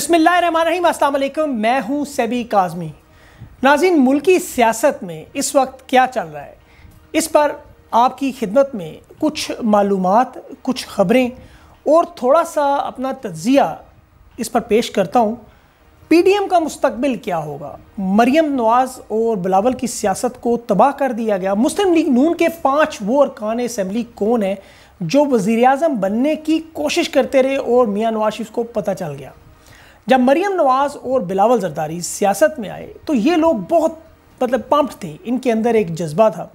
बिस्मिल्लाम अल्लाम मैं हूं सेबी काजमी नाजिन मुल्की सियासत में इस वक्त क्या चल रहा है इस पर आपकी खिदमत में कुछ मालूम कुछ ख़बरें और थोड़ा सा अपना तजिया इस पर पेश करता हूँ पी डी एम का मुस्तबिल क्या होगा मरियम नवाज़ और बिलावल की सियासत को तबाह कर दिया गया मुस्लिम लीग नून के पाँच वो अरकान इसम्बली कौन है जो वज़ी अजम बनने की कोशिश करते रहे और मियाँ नवाज शरीफ को पता चल गया जब मरीम नवाज़ और बिलावल जरदारी सियासत में आए तो ये लोग बहुत मतलब पम्प्ड थे इनके अंदर एक जज्बा था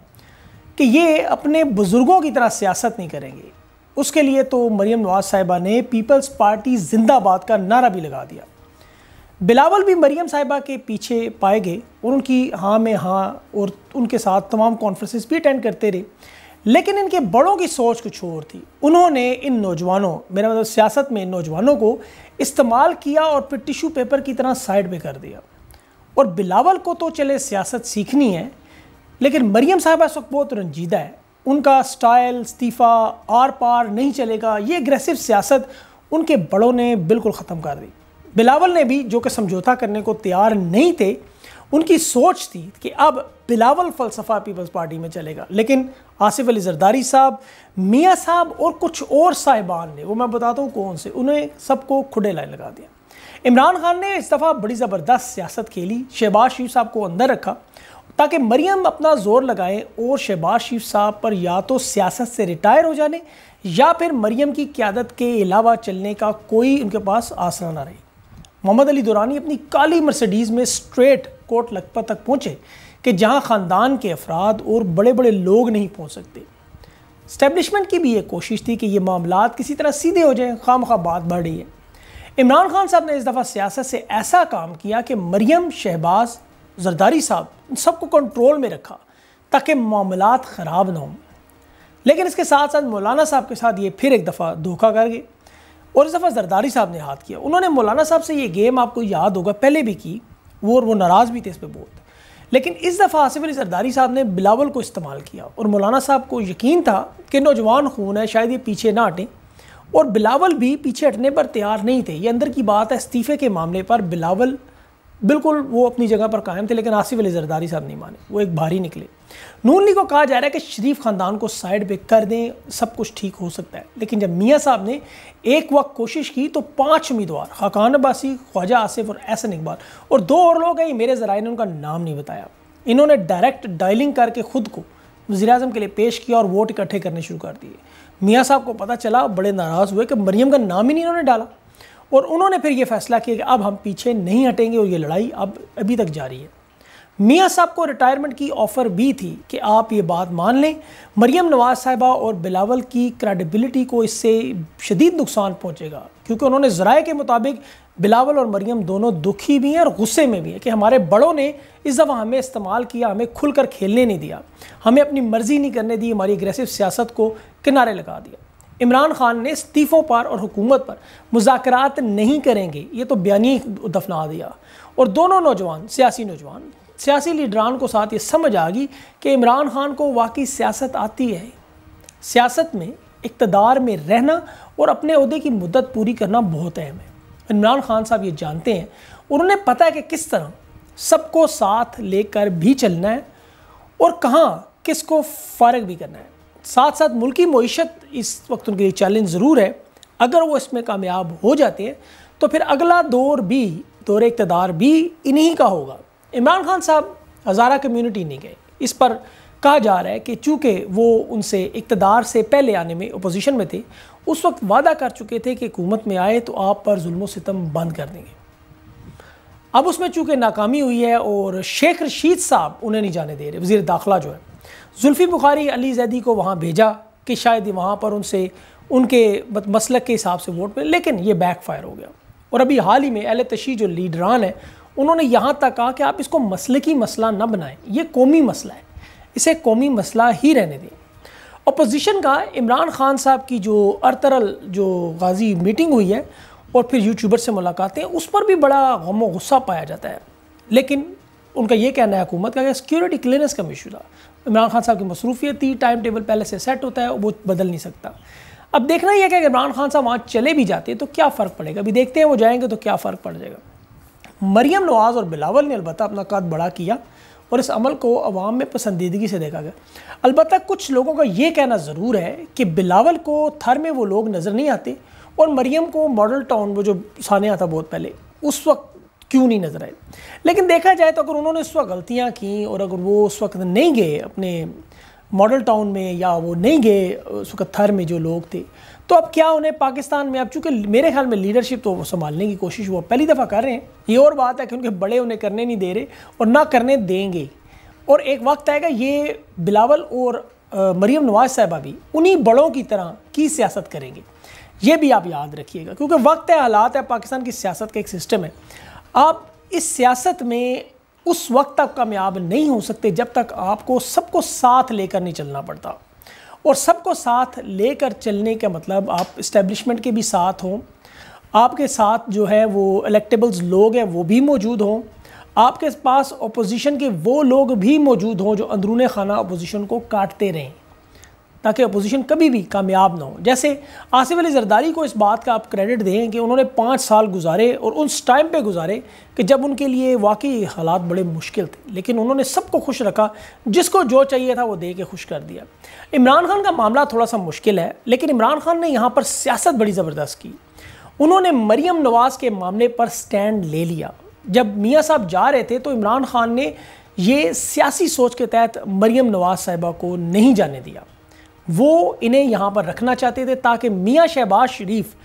कि ये अपने बुज़ुर्गों की तरह सियासत नहीं करेंगे उसके लिए तो मरीम नवाज साहिबा ने पीपल्स पार्टी जिंदाबाद का नारा भी लगा दिया बिलावल भी मरीम साहिबा के पीछे पाए गए और उनकी हाँ में हाँ और उनके साथ तमाम कॉन्फ्रेंसिस भी अटेंड करते रहे लेकिन इनके बड़ों की सोच कुछ और थी उन्होंने इन नौजवानों मेरा मतलब सियासत में इन नौजवानों को इस्तेमाल किया और फिर टिशू पेपर की तरह साइड पे कर दिया और बिलावल को तो चले सियासत सीखनी है लेकिन मरीम साहबा इस वक्त बहुत रंजीदा है उनका स्टाइल इस्तीफ़ा आर पार नहीं चलेगा ये अग्रेसिव सियासत उनके बड़ों ने बिल्कुल ख़त्म कर दी बिलावल ने भी जो कि समझौता करने को तैयार नहीं थे उनकी सोच थी कि अब बिलावल फ़लसफ़ा पीपल्स पार्टी में चलेगा लेकिन आसिफ अली जरदारी साहब मियाँ साहब और कुछ और साहिबान ने वो मैं बताता हूँ कौन से उन्हें सबको खुडे लाइन लगा दिया इमरान खान ने इस दफ़ा बड़ी ज़बरदस्त सियासत खेली शहबाज शरीफ साहब को अंदर रखा ताकि मरियम अपना जोर लगाएं और शहबाज शरीफ साहब पर या तो सियासत से रिटायर हो जाने या फिर मरियम की क्यादत के अलावा चलने का कोई उनके पास आसरा ना रहे मोहम्मद अली दुरानी अपनी काली मर्सिडीज़ में स्ट्रेट कोट लखपत तक पहुँचे कि जहाँ ख़ानदान के अफराद और बड़े बड़े लोग नहीं पहुँच सकते स्टैब्लिशमेंट की भी ये कोशिश थी कि ये मामला किसी तरह सीधे हो जाएँ खाम खा बात बढ़ रही है इमरान खान साहब ने इस दफ़ा सियासत से ऐसा काम किया कि मरियम शहबाज जरदारी साहब उन सबको कंट्रोल में रखा ताकि मामला ख़राब ना हों लेकिन इसके साथ साथ मौलाना साहब के साथ ये फिर एक दफ़ा धोखा कर गए और इस दफ़ा जरदारी साहब ने हाथ किया उन्होंने मौलाना साहब से ये गेम आपको याद होगा पहले भी की वो और वो नाराज़ भी थे इस पर बहुत लेकिन इस दफ़ा आसिफ अली जरदारी साहब ने बिलावल को इस्तेमाल किया और मौलाना साहब को यकीन था कि नौजवान खून है शायद ये पीछे ना हटें और बिलावल भी पीछे हटने पर तैयार नहीं थे ये अंदर की बात है इस्तीफ़े के मामले पर बिलावल बिल्कुल वो अपनी जगह पर कायम थे लेकिन आसिफ अली जरदारी साहब नहीं माने वो एक भारी निकले नून लीग को कहा जा रहा है कि शरीफ ख़ानदान को साइड पे कर दें सब कुछ ठीक हो सकता है लेकिन जब मियाँ साहब ने एक वक्त कोशिश की तो पांच उम्मीदवार हकान अब्बासी ख्वाजा आसिफ और एहसन इकबाल और दो और लोग हैं मेरे ज़राए ने उनका नाम नहीं बताया इन्होंने डायरेक्ट डायलिंग करके ख़ुद को वजी अजम के लिए पेश किया और वोट इकट्ठे करने शुरू कर दिए मियाँ साहब को पता चला बड़े नाराज़ हुए कि मरीम का नाम ही नहीं इन्होंने डाला और उन्होंने फिर ये फैसला किया कि अब हम पीछे नहीं हटेंगे और ये लड़ाई अब अभी तक जारी है मियाँ साहब को रिटायरमेंट की ऑफ़र भी थी कि आप ये बात मान लें मरियम नवाज़ साहबा और बिलावल की क्रेडिबिलिटी को इससे शदीद नुकसान पहुँचेगा क्योंकि उन्होंने ज़राए के मुताबिक बिलावल और मरियम दोनों दुखी भी हैं और गुस्से में भी हैं कि हमारे बड़ों ने इस दफ़ा हमें इस्तेमाल किया हमें खुलकर खेलने नहीं दिया हमें अपनी मर्ज़ी नहीं करने दी हमारी एग्रेसिव सियासत को किनारे लगा दिया इमरान खान ने इस्तीफ़ों पर और हुकूमत पर मुजाकर नहीं करेंगे ये तो बयानी दफना दिया और दोनों नौजवान सियासी नौजवान सियासी लीडरान को साथ ये समझ आ गई कि इमरान खान को वाकई सियासत आती है सियासत में इकतदार में रहना और अपने अहदे की मुद्दत पूरी करना बहुत अहम है इमरान खान साहब ये जानते हैं उन्होंने पता है कि किस तरह सबको साथ लेकर भी चलना है और कहाँ किसको फ़र्क भी करना है साथ साथ मुल्की की मीशत इस वक्त उनके लिए चैलेंज ज़रूर है अगर वो इसमें कामयाब हो जाते हैं तो फिर अगला दौर भी दौर इकतदार भी इन्हीं का होगा इमरान खान साहब हज़ारा कम्यूनिटी नहीं गए इस पर कहा जा रहा है कि चूँकि वो उनसे इकतदार से पहले आने में अपोजिशन में थे उस वक्त वादा कर चुके थे कि हुकूमत में आए तो आप पर जुल्म सितम बंद कर देंगे अब उसमें चूँकि नाकामी हुई है और शेख रशीद साहब उन्हें नहीं जाने दे रहे वजीर दाखिला जो है जुल्फ़ी बुखारी अली जैदी को वहाँ भेजा कि शायद वहाँ पर उनसे उनके मसलक के हिसाब से वोट मिले लेकिन ये बैक फायर हो गया और अभी हाल ही में एल तशी जो लीडरान है उन्होंने यहाँ तक कहा कि आप इसको की मसला न बनाएं ये कौमी मसला है इसे कौमी मसला ही रहने दें अपोजिशन का इमरान खान साहब की जो अरतरल जो गाजी मीटिंग हुई है और फिर यूट्यूबर से मुलाकातें उस पर भी बड़ा गम गुस्सा पाया जाता है लेकिन उनका ये कहना है हुकूमत का सिक्योरिटी क्लियरेंस का इशू था इमरान खान साहब की मसरूफियत थी टाइम टेबल पहले से सेट होता है वो बदल नहीं सकता अब देखना यह कि अगर इमरान खान साहब वहाँ चले भी जाते तो क्या फ़र्क पड़ेगा अभी देखते हैं वो जाएंगे तो क्या फ़र्क पड़ जाएगा मरियम नवाज़ और बिलावल ने अलबत् अपना कद बड़ा किया और इस अमल को अवाम में पसंदीदगी से देखा गया अलबत् कुछ लोगों का ये कहना ज़रूर है कि बिलावल को थर में वो लोग नज़र नहीं आते और मरियम को मॉडल टाउन वो जो सानिया था बहुत पहले उस वक्त क्यों नहीं नज़र आए लेकिन देखा जाए तो अगर उन्होंने उस वक्त गलतियाँ की और अगर वो उस वक्त नहीं गए अपने मॉडल टाउन में या वो नहीं गए उस वक्त थर में जो लोग थे तो अब क्या उन्हें पाकिस्तान में अब चूंकि मेरे ख्याल में लीडरशिप तो संभालने की कोशिश वो पहली दफ़ा कर रहे हैं ये और बात है कि उनके बड़े उन्हें करने नहीं दे रहे और ना करने देंगे और एक वक्त आएगा ये बिलावल और मरीम नवाज साहबा भी उन्हीं बड़ों की तरह की सियासत करेंगे ये भी आप याद रखिएगा क्योंकि वक्त है हालात है पाकिस्तान की सियासत का एक सिस्टम है आप इस सियासत में उस वक्त तक कामयाब नहीं हो सकते जब तक आपको सबको साथ लेकर नहीं चलना पड़ता और सबको साथ लेकर चलने का मतलब आप इस्टेब्लिशमेंट के भी साथ हों आपके साथ जो है वो इलेक्टेबल्स लोग हैं वो भी मौजूद हों आपके पास अपोजिशन के वो लोग भी मौजूद हों जो अंदरून खाना अपोजिशन को काटते रहें ताकि अपोजिशन कभी भी कामयाब ना हो जैसे आसिफ अली जरदारी को इस बात का आप क्रेडिट दें कि उन्होंने पाँच साल गुजारे और उस टाइम पे गुजारे कि जब उनके लिए वाकई हालात बड़े मुश्किल थे लेकिन उन्होंने सबको खुश रखा जिसको जो चाहिए था वो दे के खुश कर दिया इमरान खान का मामला थोड़ा सा मुश्किल है लेकिन इमरान खान ने यहाँ पर सियासत बड़ी ज़बरदस्त की उन्होंने मरीम नवाज़ के मामले पर स्टैंड ले लिया जब मियाँ साहब जा रहे थे तो इमरान खान ने ये सियासी सोच के तहत मरीम नवाज़ साहिबा को नहीं जाने दिया वो इन्हें यहाँ पर रखना चाहते थे ताकि मियाँ शहबाज शरीफ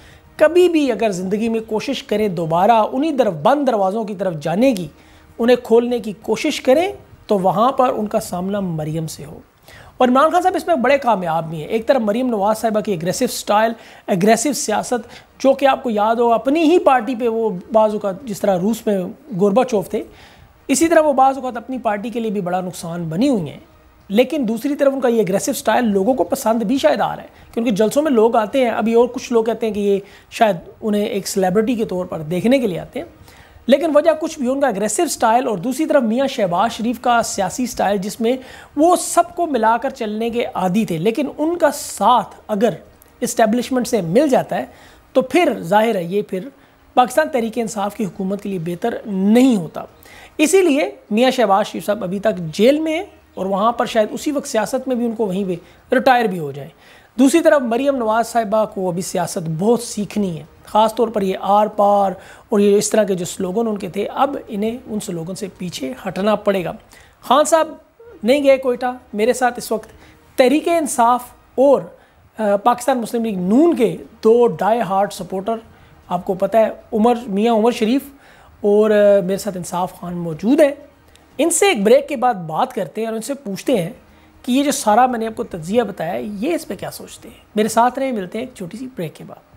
कभी भी अगर ज़िंदगी में कोशिश करें दोबारा उन्हीं दर बंद दरवाज़ों की तरफ जाने की उन्हें खोलने की कोशिश करें तो वहाँ पर उनका सामना मरीम से हो और इमरान खान साहब इसमें बड़े कामयाब भी हैं एक तरफ मरीम नवाज साहिबा की एग्रेसिव स्टाइल एग्रेसिव सियासत जो कि आपको याद हो अपनी ही पार्टी पे वो बाज़ का जिस तरह रूस में चौफ थे इसी तरह वो बाज़ अपनी पार्टी के लिए भी बड़ा नुकसान बनी हुई हैं लेकिन दूसरी तरफ उनका ये अग्रेसिव स्टाइल लोगों को पसंद भी शायद आ रहा है क्योंकि जलसों में लोग आते हैं अभी और कुछ लोग कहते हैं कि ये शायद उन्हें एक सेलेब्रिटी के तौर पर देखने के लिए आते हैं लेकिन वजह कुछ भी उनका अग्रेसिव स्टाइल और दूसरी तरफ मियाँ शहबाज शरीफ का सियासी स्टाइल जिसमें वो सबको मिलाकर चलने के आदि थे लेकिन उनका साथ अगर इस्टेब्लिशमेंट से मिल जाता है तो फिर जाहिर है ये फिर पाकिस्तान तहरीक इंसाफ की हुकूमत के लिए बेहतर नहीं होता इसीलिए मियाँ शहबाज शरीफ साहब अभी तक जेल में हैं और वहाँ पर शायद उसी वक्त सियासत में भी उनको वहीं पर रिटायर भी हो जाए दूसरी तरफ मरीम नवाज़ साहिबा को अभी सियासत बहुत सीखनी है ख़ास तौर पर ये आर पार और ये इस तरह के जो स्लोगन उनके थे अब इन्हें उन स्लोगन से पीछे हटना पड़ेगा खान साहब नहीं गए कोयटा मेरे साथ इस वक्त तहरीक इंसाफ और पाकिस्तान मुस्लिम लीग नून के दो डाई हार्ट सपोर्टर आपको पता है उमर मियाँ उमर शरीफ और मेरे साथ इंसाफ खान मौजूद हैं इनसे एक ब्रेक के बाद बात करते हैं और उनसे पूछते हैं कि ये जो सारा मैंने आपको तजिया बताया ये इस पर क्या सोचते हैं मेरे साथ रहे मिलते हैं एक छोटी सी ब्रेक के बाद